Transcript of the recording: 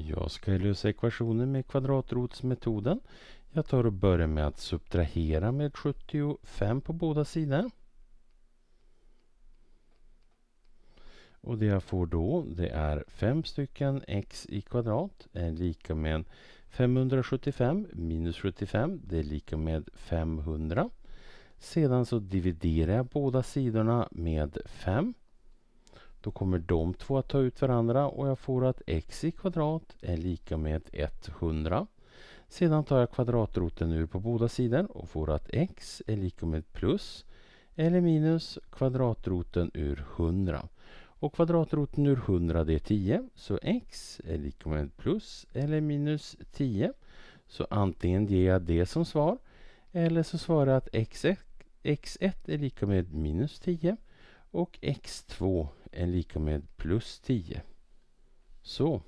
Jag ska lösa ekvationen med kvadratrotsmetoden. Jag tar och börjar med att subtrahera med 75 på båda sidor. Och det jag får då det är 5 stycken x i kvadrat är lika med 575 minus 75 det är lika med 500. Sedan så dividerar jag båda sidorna med 5. Då kommer de två att ta ut varandra och jag får att x i kvadrat är lika med 100. Sedan tar jag kvadratroten ur på båda sidor och får att x är lika med plus eller minus kvadratroten ur 100. Och kvadratroten ur 100 det är 10 så x är lika med plus eller minus 10. Så antingen ger jag det som svar eller så svarar jag att x1, x1 är lika med minus 10 och x2 är lika med plus 10. Så.